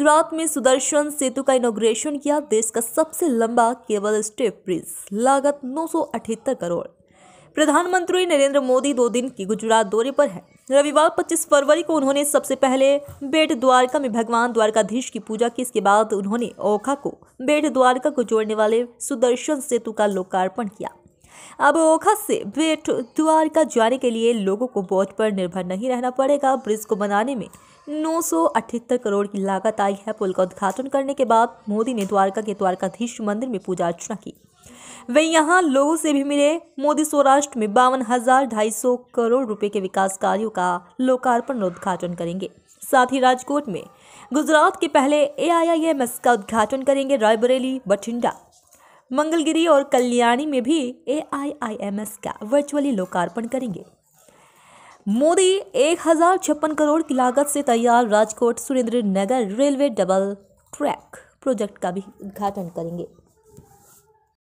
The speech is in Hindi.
गुजरात में सुदर्शन सेतु का इनोग्रेशन किया देश का सबसे लंबा केबल स्टेप ब्रिज लागत नौ करोड़ प्रधानमंत्री नरेंद्र मोदी दो दिन की गुजरात दौरे पर है रविवार 25 फरवरी को उन्होंने सबसे पहले बेट द्वारका में भगवान द्वारकाधीश की पूजा की इसके बाद उन्होंने ओखा को बेट द्वारका को जोड़ने वाले सुदर्शन सेतु का लोकार्पण किया अब ओखा से बेट द्वारका जाने के लिए लोगों को बोट पर निर्भर नहीं रहना पड़ेगा ब्रिज को बनाने में नौ करोड़ की लागत आई है पुल का उद्घाटन करने के बाद मोदी ने द्वारका के द्वारकाधीश मंदिर में पूजा अर्चना की वे यहां लोगों से भी मिले मोदी सौराष्ट्र में बावन हजार ढाई सौ करोड़ रुपए के विकास कार्यों का लोकार्पण उद्घाटन करेंगे साथ ही राजकोट में गुजरात के पहले ए का उद्घाटन करेंगे रायबरेली बठिंडा मंगलगिरी और कल्याणी में भी ए का वर्चुअली लोकार्पण करेंगे मोदी एक हजार छप्पन करोड़ की लागत से तैयार Rajkot Surendranagar railway double track project का भी उद्घाटन करेंगे